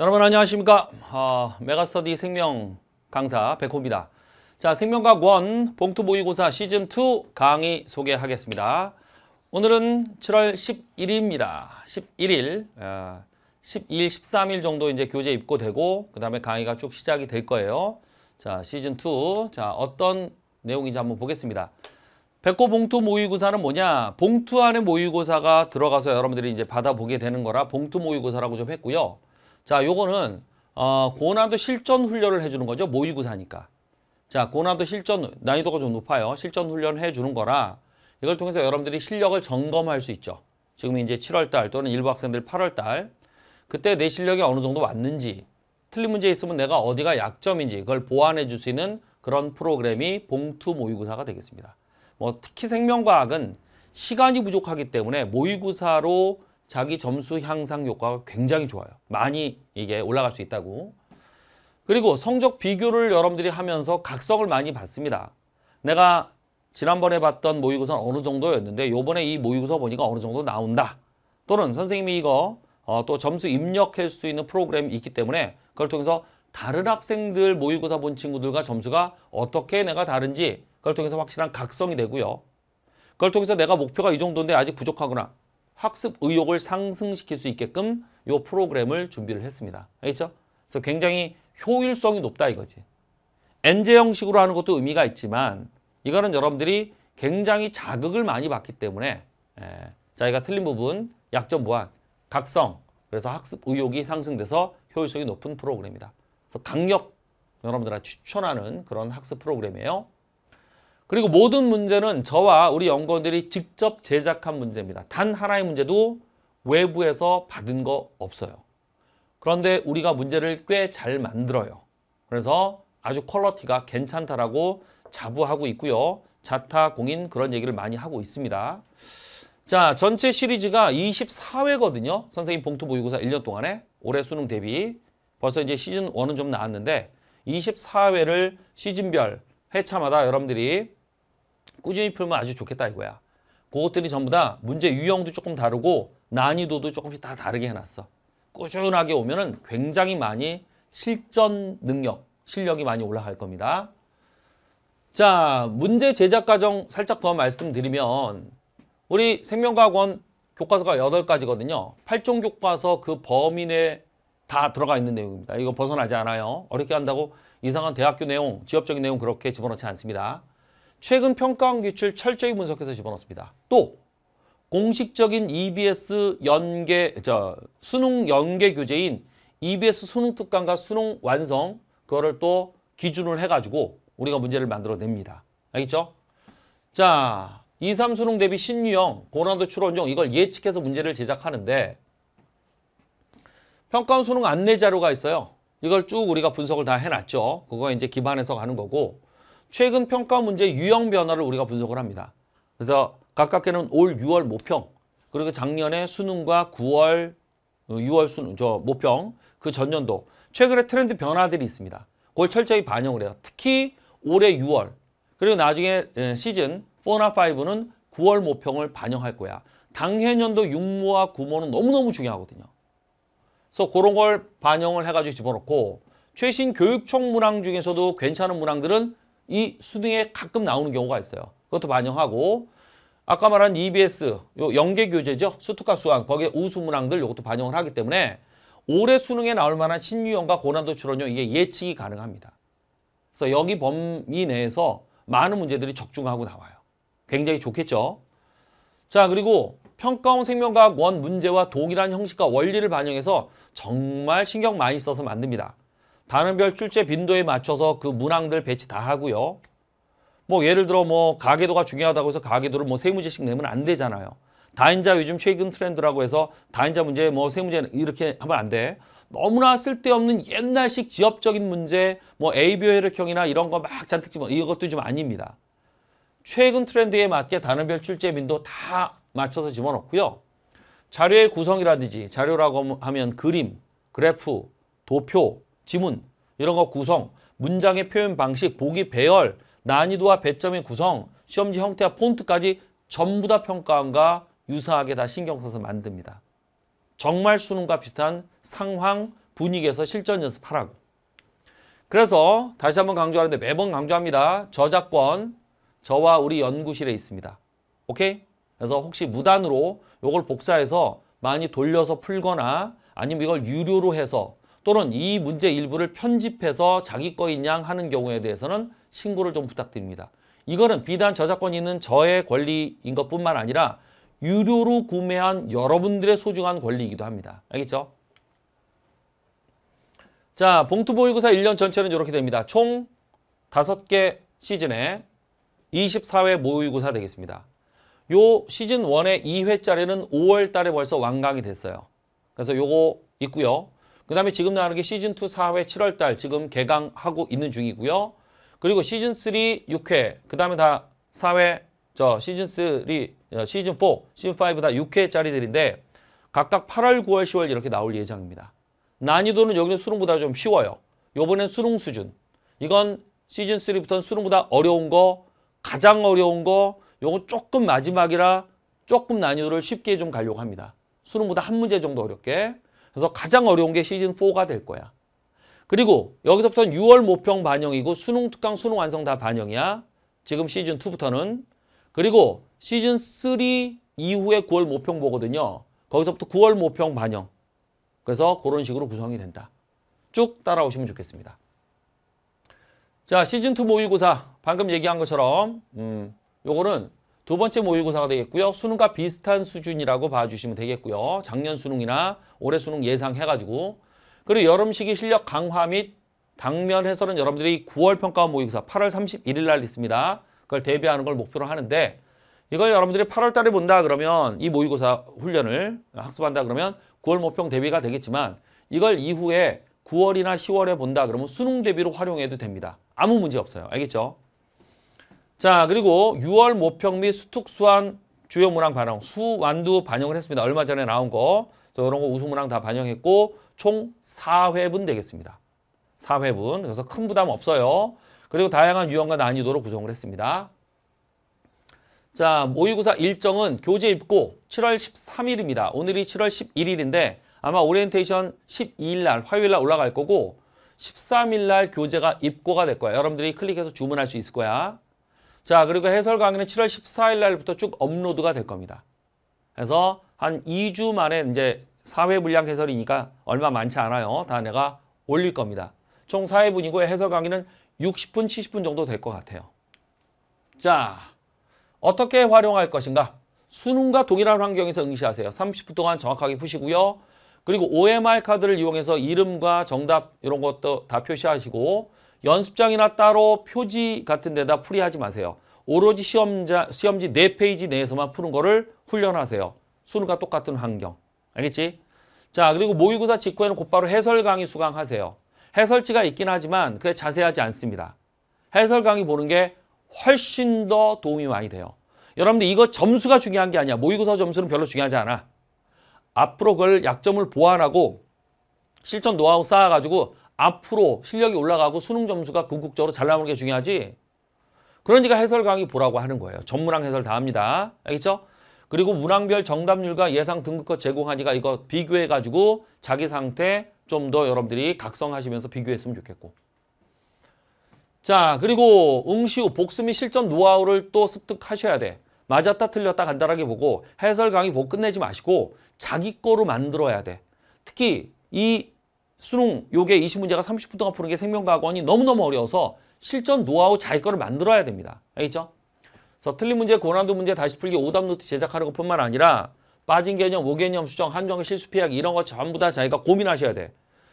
여러분 안녕하십니까 어, 메가스터디 생명 강사 백호입니다 자 생명과학 1 봉투 모의고사 시즌2 강의 소개하겠습니다 오늘은 7월 11일입니다 11일 어, 아, 12일 13일 정도 이제 교재 입고되고 그 다음에 강의가 쭉 시작이 될 거예요 자 시즌2 자 어떤 내용인지 한번 보겠습니다 백호 봉투 모의고사는 뭐냐 봉투 안에 모의고사가 들어가서 여러분들이 이제 받아보게 되는 거라 봉투 모의고사라고 좀 했고요 자, 요거는 어, 고난도 실전 훈련을 해주는 거죠. 모의고사니까. 자, 고난도 실전 난이도가 좀 높아요. 실전 훈련을 해주는 거라 이걸 통해서 여러분들이 실력을 점검할 수 있죠. 지금 이제 7월달 또는 일부 학생들 8월달 그때 내 실력이 어느 정도 왔는지 틀린 문제 있으면 내가 어디가 약점인지 그걸 보완해 줄 수 있는 그런 프로그램이 봉투 모의고사가 되겠습니다. 뭐 특히 생명과학은 시간이 부족하기 때문에 모의고사로 자기 점수 향상 효과가 굉장히 좋아요. 많이 이게 올라갈 수 있다고. 그리고 성적 비교를 여러분들이 하면서 각성을 많이 받습니다. 내가 지난번에 봤던 모의고사 어느 정도였는데 요번에 이 모의고사 보니까 어느 정도 나온다. 또는 선생님이 이거 어, 또 점수 입력할 수 있는 프로그램이 있기 때문에 그걸 통해서 다른 학생들 모의고사 본 친구들과 점수가 어떻게 내가 다른지 그걸 통해서 확실한 각성이 되고요. 그걸 통해서 내가 목표가 이 정도인데 아직 부족하구나. 학습 의욕을 상승시킬 수 있게끔 요 프로그램을 준비를 했습니다. 알겠죠? 그래서 굉장히 효율성이 높다 이거지. 엔제 형식으로 하는 것도 의미가 있지만 이거는 여러분들이 굉장히 자극을 많이 받기 때문에 예, 자기가 틀린 부분, 약점 보완, 각성 그래서 학습 의욕이 상승돼서 효율성이 높은 프로그램이다. 그래서 강력 여러분들한테 추천하는 그런 학습 프로그램이에요. 그리고 모든 문제는 저와 우리 연구원들이 직접 제작한 문제입니다. 단 하나의 문제도 외부에서 받은 거 없어요. 그런데 우리가 문제를 꽤 잘 만들어요. 그래서 아주 퀄러티가 괜찮다라고 자부하고 있고요. 자타, 공인 그런 얘기를 많이 하고 있습니다. 자, 전체 시리즈가 24회거든요. 선생님 봉투 모의고사 1년 동안에 올해 수능 대비 벌써 이제 시즌 1은 좀 나왔는데 24회를 시즌별 회차마다 여러분들이 꾸준히 풀면 아주 좋겠다 이거야. 그것들이 전부 다 문제 유형도 조금 다르고 난이도도 조금씩 다 다르게 해놨어. 꾸준하게 오면은 굉장히 많이 실전 능력, 실력이 많이 올라갈 겁니다. 자, 문제 제작 과정 살짝 더 말씀드리면 우리 생명과학원 교과서가 8가지거든요. 8종 교과서 그범위내에다 들어가 있는 내용입니다. 이거 벗어나지 않아요. 어렵게 한다고 이상한 대학교 내용, 지역적인 내용 그렇게 집어넣지 않습니다. 최근 평가원 기출 철저히 분석해서 집어넣습니다. 또 공식적인 EBS 연계, 저 수능 연계 교재인 EBS 수능 특강과 수능 완성 그거를 또 기준을 해가지고 우리가 문제를 만들어냅니다. 알겠죠? 자, 2, 3 수능 대비 신유형, 고난도 추론형 이걸 예측해서 문제를 제작하는데 평가원 수능 안내 자료가 있어요. 이걸 쭉 우리가 분석을 다 해놨죠. 그거 이제 기반해서 가는 거고 최근 평가 문제 유형 변화를 우리가 분석을 합니다. 그래서 가깝게는 올 6월 모평, 그리고 작년에 수능과 9월, 6월 수능, 저 모평, 그 전년도 최근에 트렌드 변화들이 있습니다. 그걸 철저히 반영을 해요. 특히 올해 6월, 그리고 나중에 예, 시즌 4나 5는 9월 모평을 반영할 거야. 당해년도 6모와 9모는 너무너무 중요하거든요. 그래서 그런 걸 반영을 해가지고 집어넣고 최신 교육청 문항 중에서도 괜찮은 문항들은 이 수능에 가끔 나오는 경우가 있어요. 그것도 반영하고 아까 말한 EBS, 요 연계 교재죠. 수특화 수학, 거기에 우수문항들 요것도 반영을 하기 때문에 올해 수능에 나올 만한 신유형과 고난도 출원형 이게 예측이 가능합니다. 그래서 여기 범위 내에서 많은 문제들이 적중하고 나와요. 굉장히 좋겠죠. 자 그리고 평가원 생명과학 원 문제와 동일한 형식과 원리를 반영해서 정말 신경 많이 써서 만듭니다. 단원별 출제 빈도에 맞춰서 그 문항들 배치 다 하고요. 뭐 예를 들어 뭐 가계도가 중요하다고 해서 가계도를 뭐세 문제씩 내면 안 되잖아요. 다인자 요즘 최근 트렌드라고 해서 다인자 문제 뭐세 문제 이렇게 하면 안 돼. 너무나 쓸데없는 옛날식 지엽적인 문제 뭐 ABO 혈액형이나 이런 거 막 잔뜩 집어 이것도 좀 아닙니다. 최근 트렌드에 맞게 단원별 출제 빈도 다 맞춰서 집어넣고요. 자료의 구성이라든지 자료라고 하면 그림, 그래프, 도표, 지문 이런 거 구성, 문장의 표현 방식, 보기 배열, 난이도와 배점의 구성, 시험지 형태와 폰트까지 전부 다평가함과 유사하게 다 신경 써서 만듭니다. 정말 수능과 비슷한 상황, 분위기에서 실전 연습하라고. 그래서 다시 한 번 강조하는데 매번 강조합니다. 저작권 저와 우리 연구실에 있습니다. 오케이? 그래서 혹시 무단으로 이걸 복사해서 많이 돌려서 풀거나 아니면 이걸 유료로 해서 또는 이 문제 일부를 편집해서 자기 거인 양 하는 경우에 대해서는 신고를 좀 부탁드립니다. 이거는 비단 저작권이 있는 저의 권리인 것뿐만 아니라 유료로 구매한 여러분들의 소중한 권리이기도 합니다. 알겠죠? 자, 봉투 보유고사 1년 전체는 이렇게 됩니다. 총 5개 시즌에 24회 모의고사 되겠습니다. 요 시즌 1의 2회짜리는 5월 달에 벌써 완강이 됐어요. 그래서 요거 있고요. 그 다음에 지금 나오는 게 시즌2 4회 7월달 지금 개강하고 있는 중이고요. 그리고 시즌3 6회, 그 다음에 다 4회, 저 시즌3, 어, 시즌4, 시즌5 다 6회짜리들인데 각각 8월, 9월, 10월 이렇게 나올 예정입니다. 난이도는 여기는 수능보다 좀 쉬워요. 요번엔 수능 수준. 이건 시즌3부터는 수능보다 어려운 거, 가장 어려운 거, 요거 조금 마지막이라 조금 난이도를 쉽게 좀 가려고 합니다. 수능보다 한 문제 정도 어렵게. 그래서 가장 어려운 게 시즌4가 될 거야. 그리고 여기서부터는 6월 모평 반영이고 수능 특강, 수능 완성 다 반영이야. 지금 시즌2부터는. 그리고 시즌3 이후에 9월 모평 보거든요. 거기서부터 9월 모평 반영. 그래서 그런 식으로 구성이 된다. 쭉 따라오시면 좋겠습니다. 자, 시즌2 모의고사. 방금 얘기한 것처럼, 음, 요거는 두 번째 모의고사가 되겠고요. 수능과 비슷한 수준이라고 봐주시면 되겠고요. 작년 수능이나 올해 수능 예상해가지고 그리고 여름식이 실력 강화 및 당면 해설은 여러분들이 9월 평가 모의고사 8월 31일 날 있습니다. 그걸 대비하는 걸 목표로 하는데 이걸 여러분들이 8월 달에 본다 그러면 이 모의고사 훈련을 학습한다 그러면 9월 모평 대비가 되겠지만 이걸 이후에 9월이나 10월에 본다 그러면 수능 대비로 활용해도 됩니다. 아무 문제 없어요. 알겠죠? 자 그리고 6월 모평 및 수특수한 주요 문항 반영 수완두 반영을 했습니다. 얼마 전에 나온 거 이런 거 우수 문항 다 반영했고 총 4회분 되겠습니다. 4회분 그래서 큰 부담 없어요. 그리고 다양한 유형과 난이도로 구성을 했습니다. 자 모의고사 일정은 교재 입고 7월 13일입니다. 오늘이 7월 11일인데 아마 오리엔테이션 12일 날 화요일 날 올라갈 거고 13일 날 교재가 입고가 될 거야. 여러분들이 클릭해서 주문할 수 있을 거야. 자, 그리고 해설 강의는 7월 14일 날부터 쭉 업로드가 될 겁니다. 그래서 한 2주 만에 이제 사회 분량 해설이니까 얼마 많지 않아요. 다 내가 올릴 겁니다. 총 4회분이고 해설 강의는 60분, 70분 정도 될 것 같아요. 자, 어떻게 활용할 것인가? 수능과 동일한 환경에서 응시하세요. 30분 동안 정확하게 푸시고요. 그리고 OMR 카드를 이용해서 이름과 정답 이런 것도 다 표시하시고 연습장이나 따로 표지 같은 데다 풀이하지 마세요. 오로지 시험자, 시험지 4페이지 내에서만 푸는 거를 훈련하세요. 수능과 똑같은 환경. 알겠지? 자, 그리고 모의고사 직후에는 곧바로 해설 강의 수강하세요. 해설지가 있긴 하지만 그게 자세하지 않습니다. 해설 강의 보는 게 훨씬 더 도움이 많이 돼요. 여러분들 이거 점수가 중요한 게 아니야. 모의고사 점수는 별로 중요하지 않아. 앞으로 그걸 약점을 보완하고 실전 노하우 쌓아가지고 앞으로 실력이 올라가고 수능 점수가 궁극적으로 잘 나오는 게 중요하지. 그러니까 해설 강의 보라고 하는 거예요. 전문학 해설 다 합니다. 알겠죠? 그리고 문항별 정답률과 예상 등급컷 제공하니까 이거 비교해가지고 자기 상태 좀 더 여러분들이 각성하시면서 비교했으면 좋겠고. 자, 그리고 응시후 복습 및 실전 노하우를 또 습득하셔야 돼. 맞았다 틀렸다 간단하게 보고 해설 강의 보고 끝내지 마시고 자기 거로 만들어야 돼. 특히 이 수능 요게 20문제가 30분 동안 푸는 게 생명과학원이 너무너무 어려워서 실전 노하우 자기 거를 만들어야 됩니다. 알겠죠? 그래서 틀린 문제, 고난도 문제 다시 풀기, 오답 노트 제작하는 것뿐만 아니라 빠진 개념, 오개념 수정, 한정의 실수 피하기 이런 거 전부 다 자기가 고민하셔야 돼.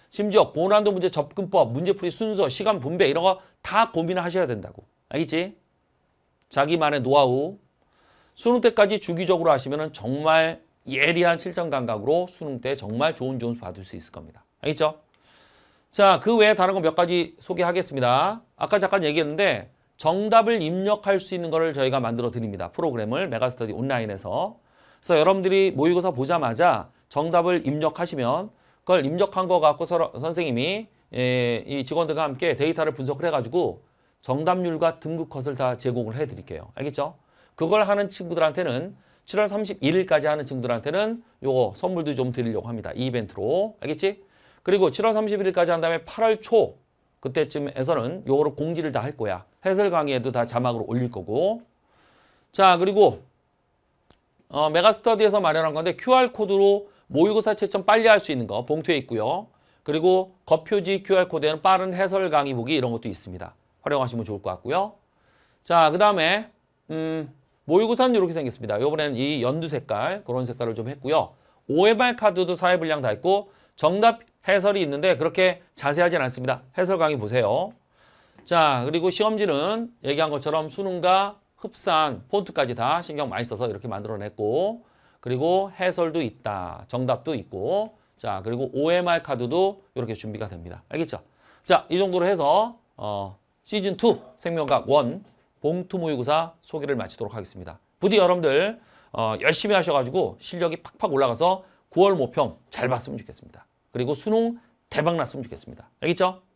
심지어 고난도 문제 접근법, 문제풀이 순서, 시간 분배 이런 거 다 고민하셔야 된다고. 알겠지? 자기만의 노하우. 수능 때까지 주기적으로 하시면 정말 예리한 실전 감각으로 수능 때 정말 좋은 점수 받을 수 있을 겁니다. 알겠죠? 자, 그 외에 다른 거 몇 가지 소개하겠습니다. 아까 잠깐 얘기했는데 정답을 입력할 수 있는 거를 저희가 만들어 드립니다. 프로그램을 메가스터디 온라인에서. 그래서 여러분들이 모의고사 보자마자 정답을 입력하시면 그걸 입력한 거 갖고 서로, 선생님이 예, 이 직원들과 함께 데이터를 분석을 해가지고 정답률과 등급 컷을 다 제공을 해드릴게요. 알겠죠? 그걸 하는 친구들한테는 7월 31일까지 하는 친구들한테는 요거 선물도 좀 드리려고 합니다. 이벤트로. 알겠지? 그리고 7월 31일까지 한 다음에 8월 초 그때쯤에서는 요거를 공지를 다 할 거야. 해설 강의에도 다 자막으로 올릴 거고. 자, 그리고 어, 메가스터디에서 마련한 건데 QR코드로 모의고사 채점 빨리 할 수 있는 거 봉투에 있고요. 그리고 겉표지 QR코드에는 빠른 해설 강의 보기 이런 것도 있습니다. 활용하시면 좋을 것 같고요. 자, 그 다음에 음, 모의고사는 이렇게 생겼습니다. 요번에는 이 연두 색깔 그런 색깔을 좀 했고요. 오해발 카드도 사회불량 다 있고 정답 해설이 있는데 그렇게 자세하진 않습니다. 해설 강의 보세요. 자, 그리고 시험지는 얘기한 것처럼 수능과 흡사한 폰트까지 다 신경 많이 써서 이렇게 만들어냈고 그리고 해설도 있다. 정답도 있고 자, 그리고 OMR 카드도 이렇게 준비가 됩니다. 알겠죠? 자, 이 정도로 해서 어, 시즌2 생명과학 1 봉투 모의고사 소개를 마치도록 하겠습니다. 부디 여러분들 어, 열심히 하셔가지고 실력이 팍팍 올라가서 9월 모평 잘 봤으면 좋겠습니다. 그리고 수능 대박 났으면 좋겠습니다. 알겠죠?